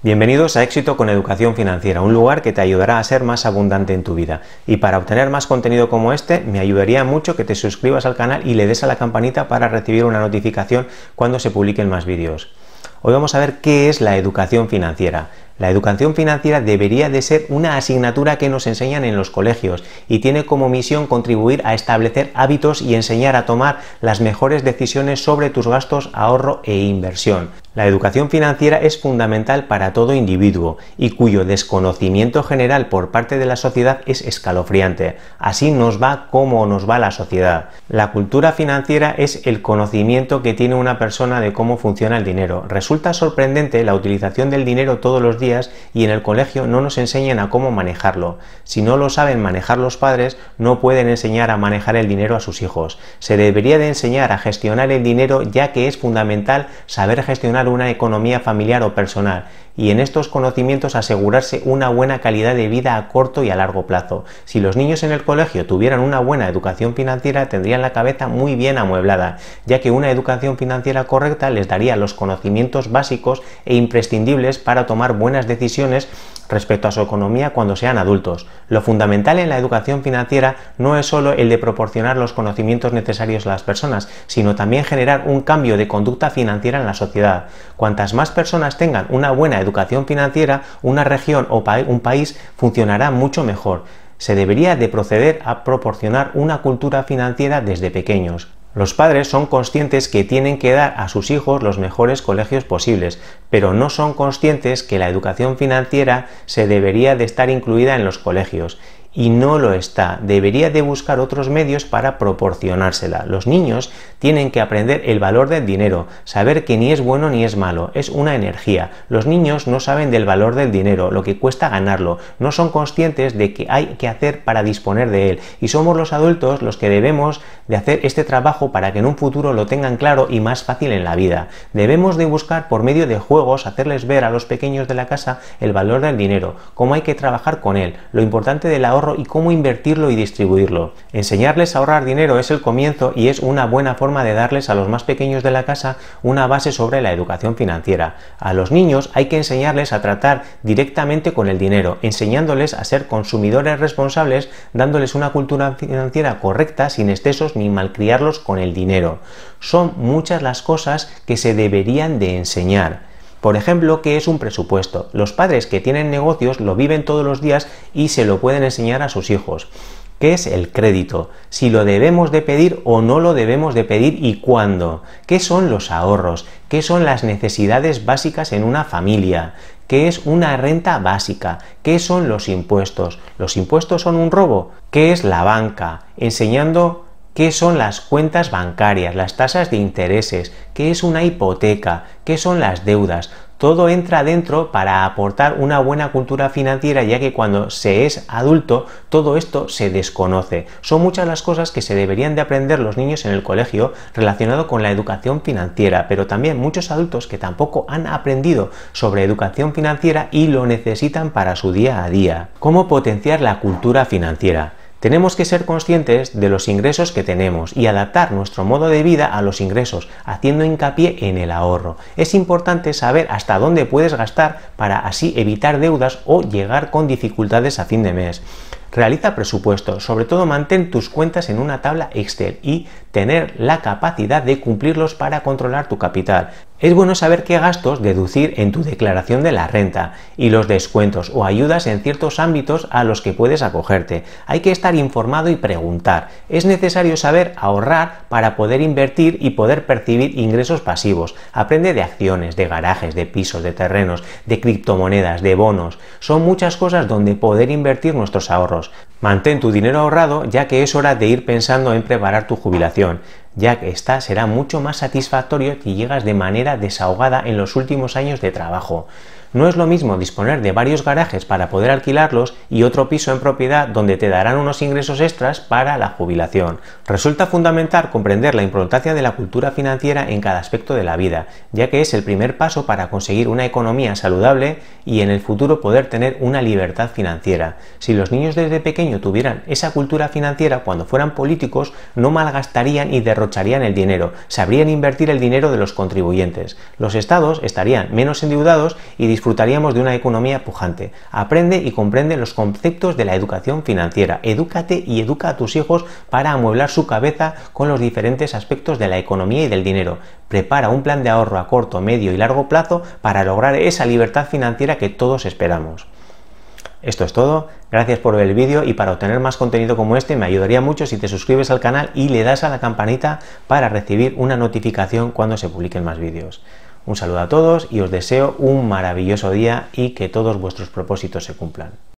Bienvenidos a Éxito con Educación Financiera, un lugar que te ayudará a ser más abundante en tu vida. Y para obtener más contenido como este, me ayudaría mucho que te suscribas al canal y le des a la campanita para recibir una notificación cuando se publiquen más vídeos. Hoy vamos a ver qué es la educación financiera. La educación financiera debería de ser una asignatura que nos enseñan en los colegios y tiene como misión contribuir a establecer hábitos y enseñar a tomar las mejores decisiones sobre tus gastos, ahorro e inversión. La educación financiera es fundamental para todo individuo y cuyo desconocimiento general por parte de la sociedad es escalofriante. Así nos va como nos va la sociedad. La cultura financiera es el conocimiento que tiene una persona de cómo funciona el dinero. Resulta sorprendente la utilización del dinero todos los días y en el colegio no nos enseñan a cómo manejarlo. Si no lo saben manejar los padres, no pueden enseñar a manejar el dinero a sus hijos. Se debería de enseñar a gestionar el dinero ya que es fundamental saber gestionar una economía familiar o personal y en estos conocimientos asegurarse una buena calidad de vida a corto y a largo plazo. Si los niños en el colegio tuvieran una buena educación financiera tendrían la cabeza muy bien amueblada, ya que una educación financiera correcta les daría los conocimientos básicos e imprescindibles para tomar buenas decisiones respecto a su economía cuando sean adultos. Lo fundamental en la educación financiera no es solo el de proporcionar los conocimientos necesarios a las personas, sino también generar un cambio de conducta financiera en la sociedad. Cuantas más personas tengan una buena educación financiera, una región o un país funcionará mucho mejor se debería de proceder a proporcionar una cultura financiera desde pequeños. Los padres son conscientes que tienen que dar a sus hijos los mejores colegios posibles, pero no son conscientes que la educación financiera se debería de estar incluida en los colegios y no lo está. Debería de buscar otros medios para proporcionársela. Los niños tienen que aprender el valor del dinero, saber que ni es bueno ni es malo, es una energía. Los niños no saben del valor del dinero, lo que cuesta ganarlo, no son conscientes de que hay que hacer para disponer de él y somos los adultos los que debemos de hacer este trabajo para que en un futuro lo tengan claro y más fácil en la vida. Debemos de buscar por medio de juegos hacerles ver a los pequeños de la casa el valor del dinero, cómo hay que trabajar con él, lo importante del ahorro y cómo invertirlo y distribuirlo. Enseñarles a ahorrar dinero es el comienzo y es una buena forma de darles a los más pequeños de la casa una base sobre la educación financiera. A los niños hay que enseñarles a tratar directamente con el dinero, enseñándoles a ser consumidores responsables, dándoles una cultura financiera correcta, sin excesos ni malcriarlos con el dinero. Son muchas las cosas que se deberían de enseñar. Por ejemplo, ¿qué es un presupuesto? Los padres que tienen negocios lo viven todos los días y se lo pueden enseñar a sus hijos. ¿Qué es el crédito? Si lo debemos de pedir o no lo debemos de pedir y cuándo. ¿Qué son los ahorros? ¿Qué son las necesidades básicas en una familia? ¿Qué es una renta básica? ¿Qué son los impuestos? ¿Los impuestos son un robo? ¿Qué es la banca? Enseñando qué son las cuentas bancarias, las tasas de intereses, qué es una hipoteca, qué son las deudas. Todo entra dentro para aportar una buena cultura financiera ya que cuando se es adulto todo esto se desconoce. Son muchas las cosas que se deberían de aprender los niños en el colegio relacionado con la educación financiera, pero también muchos adultos que tampoco han aprendido sobre educación financiera y lo necesitan para su día a día. ¿Cómo potenciar la cultura financiera? Tenemos que ser conscientes de los ingresos que tenemos y adaptar nuestro modo de vida a los ingresos, haciendo hincapié en el ahorro. Es importante saber hasta dónde puedes gastar para así evitar deudas o llegar con dificultades a fin de mes. Realiza presupuestos, sobre todo mantén tus cuentas en una tabla Excel y tener la capacidad de cumplirlos para controlar tu capital. Es bueno saber qué gastos deducir en tu declaración de la renta y los descuentos o ayudas en ciertos ámbitos a los que puedes acogerte. Hay que estar informado y preguntar. Es necesario saber ahorrar para poder invertir y poder percibir ingresos pasivos. Aprende de acciones, de garajes, de pisos, de terrenos, de criptomonedas, de bonos. Son muchas cosas donde poder invertir nuestros ahorros Mantén tu dinero ahorrado ya que es hora de ir pensando en preparar tu jubilación, ya que esta será mucho más satisfactorio si llegas de manera desahogada en los últimos años de trabajo. No es lo mismo disponer de varios garajes para poder alquilarlos y otro piso en propiedad donde te darán unos ingresos extras para la jubilación. Resulta fundamental comprender la importancia de la cultura financiera en cada aspecto de la vida, ya que es el primer paso para conseguir una economía saludable y en el futuro poder tener una libertad financiera. Si los niños desde pequeño tuvieran esa cultura financiera, cuando fueran políticos no malgastarían y derrocharían el dinero, sabrían invertir el dinero de los contribuyentes. Los estados estarían menos endeudados y disfrutaríamos de una economía pujante. Aprende y comprende los conceptos de la educación financiera. Edúcate y educa a tus hijos para amueblar su cabeza con los diferentes aspectos de la economía y del dinero. Prepara un plan de ahorro a corto, medio y largo plazo para lograr esa libertad financiera que todos esperamos. Esto es todo, gracias por ver el vídeo y para obtener más contenido como este me ayudaría mucho si te suscribes al canal y le das a la campanita para recibir una notificación cuando se publiquen más vídeos. Un saludo a todos y os deseo un maravilloso día y que todos vuestros propósitos se cumplan.